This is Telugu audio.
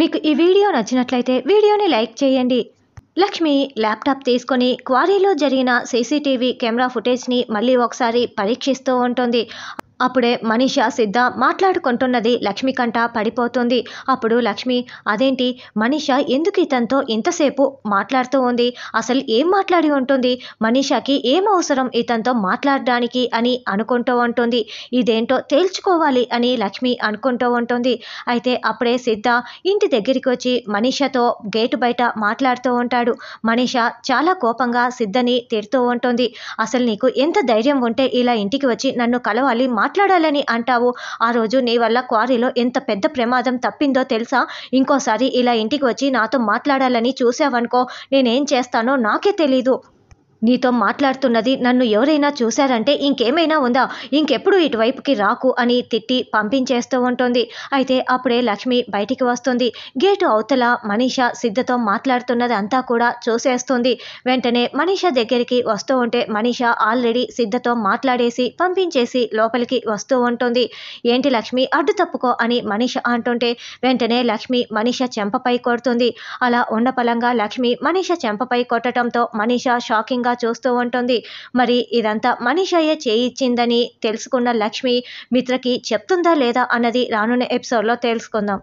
మీకు ఈ వీడియో నచ్చినట్లయితే వీడియోని లైక్ చేయండి లక్ష్మి ల్యాప్టాప్ తీసుకొని క్వారీలో జరిగిన సీసీటీవీ కెమెరా ఫుటేజ్ని మళ్ళీ ఒకసారి పరీక్షిస్తూ ఉంటుంది అప్పుడే మనీష సిద్ధ మాట్లాడుకుంటున్నది లక్ష్మి కంట పడిపోతుంది అప్పుడు లక్ష్మి అదేంటి మనీష ఎందుకు ఇతనితో ఇంతసేపు మాట్లాడుతూ ఉంది అసలు ఏం మాట్లాడి ఉంటుంది మనీషకి ఏం అవసరం ఇతనితో మాట్లాడడానికి అని అనుకుంటూ ఉంటుంది ఇదేంటో తేల్చుకోవాలి అని లక్ష్మి అనుకుంటూ ఉంటుంది అయితే అప్పుడే సిద్ధ ఇంటి దగ్గరికి వచ్చి మనీషతో గేటు బయట మాట్లాడుతూ ఉంటాడు మనీష చాలా కోపంగా సిద్ధని తిడుతూ ఉంటుంది అసలు నీకు ఎంత ధైర్యం ఉంటే ఇలా ఇంటికి వచ్చి నన్ను కలవాలి మాట్లా మాట్లాడాలని అంటావు ఆ రోజు నీ వల్ల క్వారీలో ఎంత పెద్ద ప్రమాదం తప్పిందో తెలుసా ఇంకోసారి ఇలా ఇంటికి వచ్చి నాతో మాట్లాడాలని చూసావనుకో నేనేం చేస్తానో నాకే తెలీదు నీతో మాట్లాడుతున్నది నన్ను ఎవరైనా చూశారంటే ఇంకేమైనా ఉందా ఇంకెప్పుడు ఇటువైపుకి రాకు అని తిట్టి పంపించేస్తూ ఉంటుంది అయితే అప్పుడే లక్ష్మి బయటికి వస్తుంది గేటు అవతల మనీష సిద్ధతో మాట్లాడుతున్నది అంతా కూడా చూసేస్తుంది వెంటనే మనీష దగ్గరికి వస్తూ ఉంటే మనీష ఆల్రెడీ సిద్ధతో మాట్లాడేసి పంపించేసి లోపలికి వస్తూ ఉంటుంది ఏంటి లక్ష్మి అడ్డు తప్పుకో అని మనీష అంటుంటే వెంటనే లక్ష్మి మనీష చెంపపై కొడుతుంది అలా ఉండపలంగా లక్ష్మి మనీష చెంపపై కొట్టడంతో మనీష షాకింగ్గా షాక్గా చూస్తూ ఉంటుంది మరి ఇదంతా మనీషయ్య చేయించిందని తెలుసుకున్న లక్ష్మి మిత్రకి చెప్తుందా లేదా అన్నది రానున్న ఎపిసోడ్లో తెలుసుకుందాం